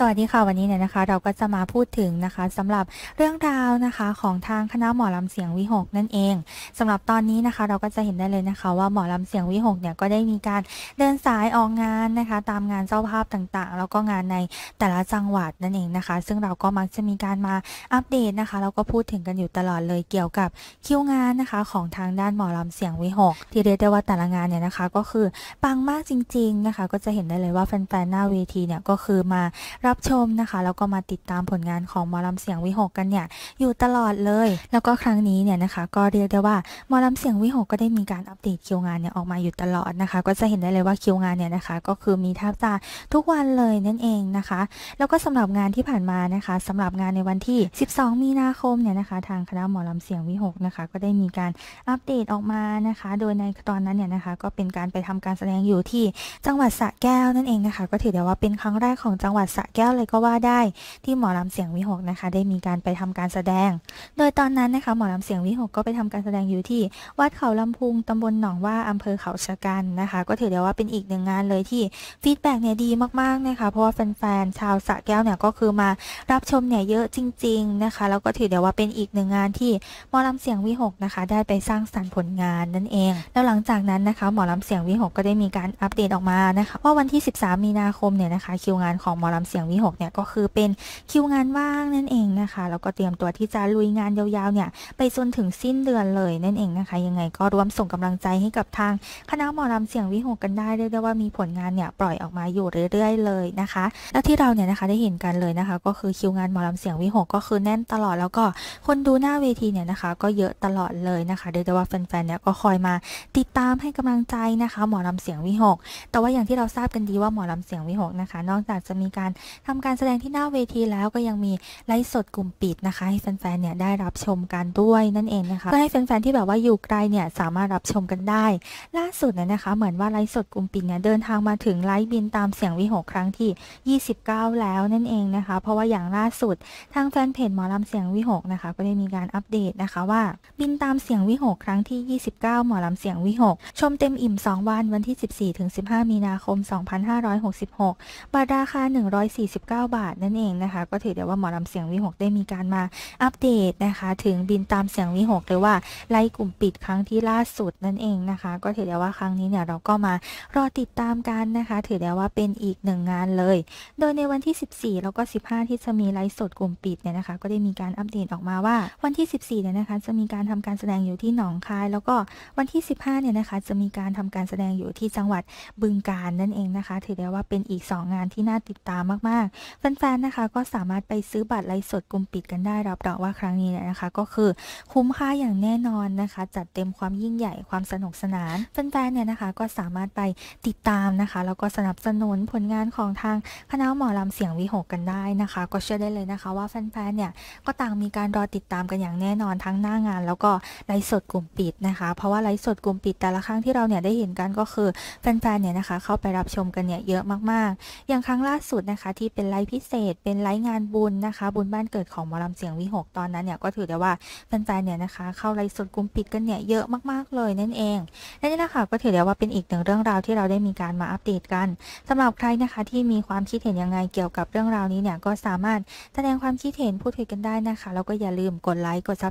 สวัสดีค่ะวันนี้เนี่ยนะคะเราก็จะมาพูดถึงนะคะสำหรับเรื่องราวนะคะของทางคณะหมอลำเสียงวิหกนั่นเอง สำหรับตอนนี้นะคะเราก็จะเห็นได้เลยนะคะ ว่าหมอลำเสียงวิหกเนี่ยก็ได้มีการเดินสายออกงานนะคะ ตามงานเจ้าภาพต่าง ๆ แล้วก็งานในแต่ละจังหวัดนั่นเองนะคะ ซึ่งเราก็มักจะมีการมาอัปเดตนะคะแล้วก็พูดถึงกันอยู่ตลอดเลยเกี่ยวกับคิวงานนะคะ ของทางด้านหมอลำเสียงวิหกที่เรียกได้ว่าแต่ละงานเนี่ยนะคะ ก็คือปังมากจริง ๆนะคะก็จะเห็นได้เลยว่าแฟนๆหน้าเวทีเนี่ยก็คือมารับชมนะคะแล้วก็มาติดตามผลงานของหมอลำเสียงวิหกกันเนี่ยอยู่ตลอดเลย แล้วก็ครั้งนี้เนี่ยนะคะก็เรียกได้ว่าหมอลำเสียงวิหกก็ได้มีการอัปเดตคิวงานเนี่ยออกมาอยู่ตลอดนะคะ ก็จะเห็นได้เลยว่าคิวงานเนี่ยนะคะก็คือมีทับตาทุกวันเลยนั่นเองนะคะ แล้วก็สำหรับงานที่ผ่านมานะคะ สำหรับงานในวันที่ 12 มีนาคมเนี่ยนะคะทางคณะหมอลำเสียงวิหกนะคะก็ได้มีการอัปเดตออกมานะคะ โดยในตอนนั้นเนี่ยนะคะก็เป็นการไปทำการแสดงอยู่ที่จังหวัดสระแก้วนั่นเองนะคะ ก็ถือได้ว่าเป็นครั้งแรกของจังหวัดสระแก้วเลยก็ว่าได้ที่หมอลำเสียงวิหกนะคะได้มีการไปทำการแสดง โดยตอนนั้นนะคะหมอลำเสียงวิหกก็ไปทำการแสดงอยู่ที่วัดเขาลำพุงตำบลหนองว่าอำเภอเขาชะกันนะคะก็ถือได้ว่าเป็นอีกหนึ่งงานเลยที่ฟีดแบ็กเนี่ยดีมากๆนะคะเพราะว่าแฟนๆชาวสะแก้วเนี่ยก็คือมารับชมเนี่ยเยอะจริงๆนะคะแล้วก็ถือได้ว่าเป็นอีกหนึ่งงานที่หมอลำเสียงวิหกนะคะได้ไปสร้างสรรค์ผลงานนั่นเอง แล้วหลังจากนั้นนะคะหมอลำเสียงวิหกก็ได้มีการอัปเดตออกมานะคะว่าวันที่ 13 มีนาคมเนี่ยนะคะคิวงานของหมอลำเสียงวงีหกเนี่ยก็คือเป็นคิวงานว่างนั่นเองนะคะแล้วก็เตรียมตัวที่จะลุยงานยาวๆเนี่ยไปจนถึงสิ้นเดือนเลยนั่นเองนะคะยังไงก็รวมส่งกำลังใจให้กับทาง คณะหมอลำเสียงวิหกกันได้เรียกได้ว่ามีผลงานเนี่ยปล่อยออกมาอยู่เรื่อย ๆ เลยนะคะ และที่เราเนี่ยนะคะได้เห็นกันเลยนะคะ ก็คือคิวงานหมอลำเสียงวิหกก็คือแน่นตลอดแล้วก็คนดูหน้าเวทีเนี่ยนะคะ ก็เยอะตลอดเลยนะคะเรียกได้ว่าแฟนๆเนี่ยก็คอยมาติดตามให้กำลังใจนะคะ หมอลำเสียงวิหกแต่ว่าอย่างที่เราทราบกันดีว่าหมอลำเสียงวิหกนะคะ นอกจากจะมีการทำการแสดงที่หน้าเวทีแล้วก็ยังมีไลฟ์สดกลุ่มปิดนะคะให้แฟนๆเนี่ยได้รับชมกันด้วยนั่นเองนะคะเพื่อให้แฟนๆที่แบบว่าอยู่ไกลเนี่ยสามารถรับชมกันได้ล่าสุดเนี่ยนะคะเหมือนว่าไลฟ์สดกลุ่มปิดเนี่ยเดินทางมาถึงไลฟ์บินตามเสียงวิหก ครั้งที่ 29 แล้วนั่นเองนะคะเพราะว่าอย่างล่าสุดทางแฟนเพจหมอลำเสียงวิหกนะคะก็ได้มีการอัปเดตนะคะว่าบินตามเสียงวิหกครั้งที่ 29หมอลำเสียงวิหก ชมเต็มอิ่ม2วันวันที่14ถึง15 มีนาคม 2566บัตรราคา49 บาทนั่นเองนะคะ ก็ถือได้ว่า หมอลำเสียงวีหกได้มีการมาอัปเดตนะคะ ถึงบินตามเสียงวีหกหรือว่า ไล่กลุ่มปิดครั้งที่ล่าสุดนั่นเองนะคะ ก็ถือได้ว่าครั้งนี้เนี่ยเราก็มารอติดตามกันนะคะ ถือได้ว่าเป็นอีกหนึ่งงานเลย โดยในวันที่ 14 แล้วก็ 15 ที่จะมีไล่สดกลุ่มปิดเนี่ยนะคะ ก็ได้มีการอัปเดตออกมาว่าวันที่ 14เนี่ยนะคะจะมีการทำการแสดงอยู่ที่หนองคาย แล้วก็วันที่ 15เนี่ยนะคะ จะมีการทำการแสดงอยู่ที่จังหวัดบึงกาฬนั่นเองนะคะ ถือได้ว่าเป็นอีก 2 งานที่น่าติดตามมากากๆแฟนๆ นะคะก็สามารถไปซื้อบัตรไลฟ์สดกลุ่มปิดกันได้รับรองว่าครั้งนี้นะคะ ก็คือคุ้มค่าอย่างแน่นอนนะคะ จัดเต็มความยิ่งใหญ่ความสนุกสนานแฟนๆ เนี่ยนะคะ ก็สามารถไปติดตามนะคะ แล้วก็สนับสนุนผลงานของทางคณะหมอลำเสียงวิหก กันได้นะคะ ก็เชื่อได้เลยนะคะว่าแฟนๆ เนี่ย ก็ต่างมีการรอติดตามกันอย่างแน่นอนทั้งหน้างาน แล้วก็ไลฟ์สดกลุ่มปิดนะคะ เพราะว่าไลฟ์สดกลุ่มปิด แต่ละครั้งที่เราเนี่ยได้เห็นกันก็คือแฟนๆ เนี่ยนะคะ เข้าไปรับชมกันเนี่ยเยอะมากๆ อย่างครั้งล่าสุดนะคะที่เป็นไลฟ์พิเศษเป็นไลฟ์งานบุญนะคะบุญบ้านเกิดของมอลำเสียงวิหกตอนนั้นเนี่ยก็ถือได้ว่าแฟนๆเนี่ยนะคะเข้าไลฟ์สดกลุ่มปิดกันเนี่ยเยอะมากๆเลยนั่นเอง และนี่แหละค่ะก็ถือได้ว่าเป็นอีกหนึ่งเรื่องราวที่เราได้มีการมาอัปเดตกัน สำหรับใครนะคะที่มีความคิดเห็นยังไงเกี่ยวกับเรื่องราวนี้เนี่ยก็สามารถแสดงความคิดเห็นพูดคุยกันได้นะคะแล้วก็อย่าลืมกดไลค์กดซับ